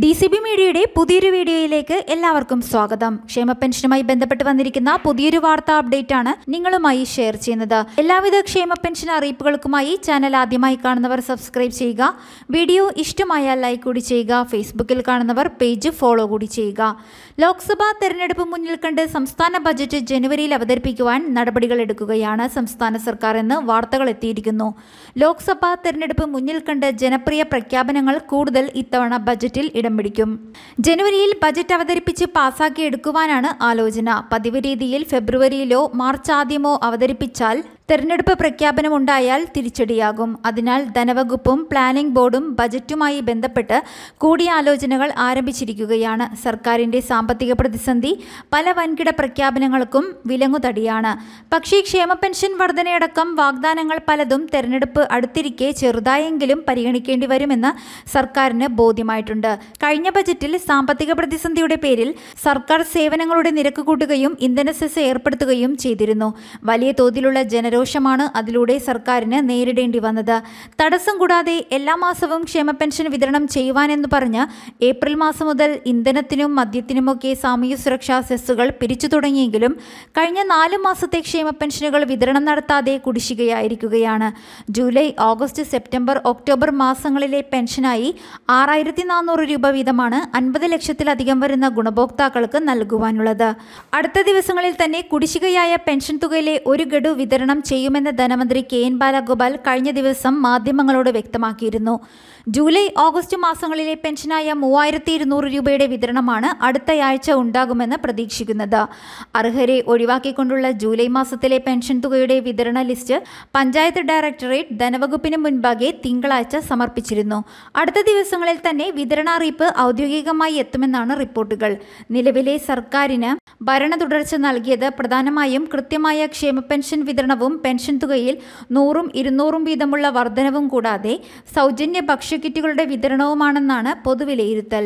D C B മീഡിയയുടെ പുതിയൊരു വീഡിയോയിലേക്ക് എല്ലാവർക്കും സ്വാഗതം ക്ഷേമ പെൻഷനുമായി ബന്ധപ്പെട്ട് വന്നിരിക്കുന്ന പുതിയൊരു വാർത്താ അപ്ഡേറ്റ് ആണ് നിങ്ങളുമായി ഷെയർ ചെയ്യുന്നത് എല്ലാവിധ ക്ഷേമ പെൻഷൻ അറിയിപ്പുകൾക്കുമായി ചാനൽ ആദ്യമായി കാണുന്നവർ സബ്സ്ക്രൈബ് ചെയ്യുക വീഡിയോ ഇഷ്ടമായാൽ ലൈക്ക് കൂടി ചെയ്യുക ഫേസ്ബുക്കിൽ കാണുന്നവർ പേജ് ഫോളോ കൂടി ചെയ്യുക ലോക്സഭാ തെരഞ്ഞെടുപ്പ് മുന്നിൽ കണ്ട് സംസ്ഥാന ബജറ്റ് ജനുവരിയിൽ അവതരിപ്പിക്കുവാൻ നടപടികൾ എടുക്കുകയാണ് സംസ്ഥാന സർക്കാർ എന്ന് വാർത്തകൾ എത്തിയിരിക്കുന്നു ലോക്സഭാ തെരഞ്ഞെടുപ്പ് മുന്നിൽ കണ്ട് ജനപ്രിയ പ്രഖ്യാപനങ്ങൾ കൂടുതൽ ഇത്തവണ ബജറ്റിൽ ഇടം പിടിക്കും ജനുവരിയിൽ ബജറ്റ് അവതരിപ്പിച്ച് പാസാക്കി എടുക്കുവാനാണ് ആലോചന പതിവ് രീതിയിൽ ഫെബ്രുവരിയിലോ മാർച്ച് ആദ്യമോ അവതരിപ്പിച്ചാൽ തെരഞ്ഞെടുപ്പ് പ്രഖ്യാപനമുണ്ടായാൽ തിരിച്ചടിയാകും അതിനാൽ ധനവകുപ്പും പ്ലാനിംഗ് ബോർഡും ബജറ്റുമായി ബന്ധപ്പെട്ട് കൂടിയാലോചനകൾ ആരംഭിച്ചിരിക്കുകയാണ് സർക്കാരിൻ്റെ സാമ്പത്തിക പ്രതിസന്ധി പല വൻകിട പ്രഖ്യാപനങ്ങൾക്കും വിലങ്ങുതടിയാണ് പക്ഷേ ക്ഷേമ പെൻഷൻ വർധനയടക്കം വാഗ്ദാനങ്ങൾ പലതും തെരഞ്ഞെടുപ്പ് അടുത്തിരിക്കെ ചെറുതായെങ്കിലും പരിഗണിക്കേണ്ടി വരുമെന്ന് സർക്കാരിന് ബോധ്യമായിട്ടുണ്ട് കഴിഞ്ഞ ബജറ്റിൽ സാമ്പത്തിക പ്രതിസന്ധിയുടെ പേരിൽ സർക്കാർ സേവനങ്ങളുടെ നിരക്ക് കൂട്ടുകയും ഇന്ധന സെസ് ഏർപ്പെടുത്തുകയും ചെയ്തിരുന്നു വലിയ തോതിലുള്ള ജനരോ രോഷമാണ് അതിലൂടെ സർക്കാരിന് നേരിടേണ്ടി വന്നത് തടസ്സം കൂടാതെ എല്ലാ മാസവും ക്ഷേമ പെൻഷൻ വിതരണം ചെയ്യുവാനെന്ന് പറഞ്ഞ് ഏപ്രിൽ മാസം മുതൽ ഇന്ധനത്തിനും മദ്യത്തിനുമൊക്കെ സാമൂഹ്യ സുരക്ഷാ സെസ്സുകൾ പിരിച്ചു തുടങ്ങിയെങ്കിലും കഴിഞ്ഞ നാല് മാസത്തെ ക്ഷേമ പെൻഷനുകൾ വിതരണം നടത്താതെ കുടിശ്ശികയായിരിക്കുകയാണ് ജൂലൈ ഓഗസ്റ്റ് സെപ്റ്റംബർ ഒക്ടോബർ മാസങ്ങളിലെ പെൻഷനായി ആറായിരത്തി നാനൂറ് രൂപ വീതമാണ് അൻപത് ലക്ഷത്തിലധികം വരുന്ന ഗുണഭോക്താക്കൾക്ക് നൽകുവാനുള്ളത് അടുത്ത ദിവസങ്ങളിൽ തന്നെ കുടിശ്ശികയായ പെൻഷൻ തുകയിലെ ഒരു ഗഡു വിതരണം ചെയ്യുമെന്ന് ധനമന്ത്രി കെ എൻ ബാലഗോപാൽ കഴിഞ്ഞ ദിവസം മാധ്യമങ്ങളോട് വ്യക്തമാക്കിയിരുന്നു ജൂലൈ ഓഗസ്റ്റ് മാസങ്ങളിലെ പെൻഷനായ മൂവായിരത്തി ഇരുന്നൂറ് രൂപയുടെ വിതരണമാണ് അടുത്തയാഴ്ച ഉണ്ടാകുമെന്ന് പ്രതീക്ഷിക്കുന്നത് അർഹരെ ഒഴിവാക്കിക്കൊണ്ടുള്ള ജൂലൈ മാസത്തിലെ പെൻഷൻ തുകയുടെ വിതരണ ലിസ്റ്റ് പഞ്ചായത്ത് ഡയറക്ടറേറ്റ് ധനവകുപ്പിന് മുൻപാകെ തിങ്കളാഴ്ച സമർപ്പിച്ചിരുന്നു അടുത്ത ദിവസങ്ങളിൽ തന്നെ വിതരണ അറിയിപ്പ് ഔദ്യോഗികമായി എത്തുമെന്നാണ് റിപ്പോർട്ടുകൾ നിലവിലെ സർക്കാരിന് ഭരണ തുടർച്ച നൽകിയത് പ്രധാനമായും കൃത്യമായ ക്ഷേമ പെൻഷൻ വിതരണവും പെൻഷൻ തുകയിൽ നൂറും ഇരുന്നൂറും വീതമുള്ള വർധനവും കൂടാതെ സൗജന്യ ഭക്ഷ്യക്കിറ്റുകളുടെ വിതരണവുമാണെന്നാണ് പൊതുവിലയിരുത്തൽ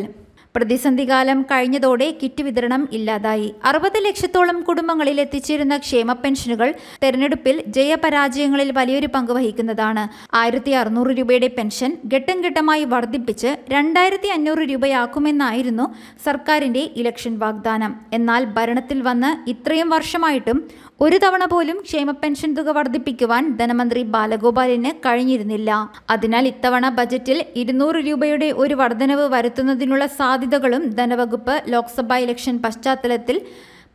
പ്രതിസന്ധി കാലം കഴിഞ്ഞതോടെ കിറ്റ് വിതരണം ഇല്ലാതായി അറുപത് ലക്ഷത്തോളം കുടുംബങ്ങളിൽ എത്തിച്ചേരുന്ന ക്ഷേമ പെൻഷനുകൾ തെരഞ്ഞെടുപ്പിൽ ജയപരാജയങ്ങളിൽ വലിയൊരു പങ്ക് വഹിക്കുന്നതാണ് ആയിരത്തി അറുന്നൂറ് രൂപയുടെ പെൻഷൻ ഘട്ടം ഘട്ടമായി വർദ്ധിപ്പിച്ച് രണ്ടായിരത്തി അഞ്ഞൂറ് രൂപയാക്കുമെന്നായിരുന്നു സർക്കാരിന്റെ ഇലക്ഷൻ വാഗ്ദാനം എന്നാൽ ഭരണത്തിൽ വന്ന് ഇത്രയും വർഷമായിട്ടും ഒരു തവണ പോലും ക്ഷേമ പെൻഷൻ തുക വർദ്ധിപ്പിക്കുവാൻ ധനമന്ത്രി ബാലഗോപാലിന് കഴിഞ്ഞിരുന്നില്ല അതിനാൽ ഇത്തവണ ബജറ്റിൽ ഇരുന്നൂറ് രൂപയുടെ ഒരു വർധനവ് വരുത്തുന്നതിനുള്ള സാധ്യത സാധ്യതകളും ധനവകുപ്പ് ലോക്സഭാ ഇലക്ഷൻ പശ്ചാത്തലത്തിൽ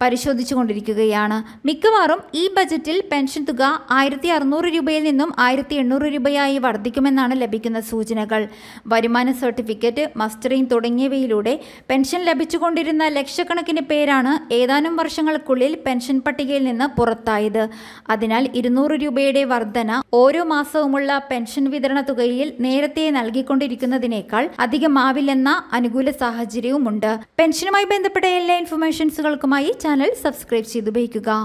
പരിശോധിച്ചുകൊണ്ടിരിക്കുകയാണ് മിക്കവാറും ഈ ബജറ്റിൽ പെൻഷൻ തുക ആയിരത്തി അറുന്നൂറ് രൂപയിൽ നിന്നും ആയിരത്തി എണ്ണൂറ് രൂപയായി വർദ്ധിക്കുമെന്നാണ് ലഭിക്കുന്ന സൂചനകൾ വരുമാന സർട്ടിഫിക്കറ്റ് മസ്റ്ററിംഗ് തുടങ്ങിയവയിലൂടെ പെൻഷൻ ലഭിച്ചുകൊണ്ടിരുന്ന ലക്ഷക്കണക്കിന് പേരാണ് ഏതാനും വർഷങ്ങൾക്കുള്ളിൽ പെൻഷൻ പട്ടികയിൽ നിന്ന് പുറത്തായത് അതിനാൽ ഇരുന്നൂറ് രൂപയുടെ വർധന ഓരോ മാസവുമുള്ള പെൻഷൻ വിതരണ തുകയിൽ നേരത്തെ നൽകിക്കൊണ്ടിരിക്കുന്നതിനേക്കാൾ അധികമാവില്ലെന്ന അനുകൂല സാഹചര്യവുമുണ്ട് പെൻഷനുമായി ബന്ധപ്പെട്ട എല്ലാ ഇൻഫർമേഷൻസുകൾക്കുമായി ചാനൽ സബ്സ്ക്രൈബ് ചെയ്ത് ഉപയോഗിക്കുക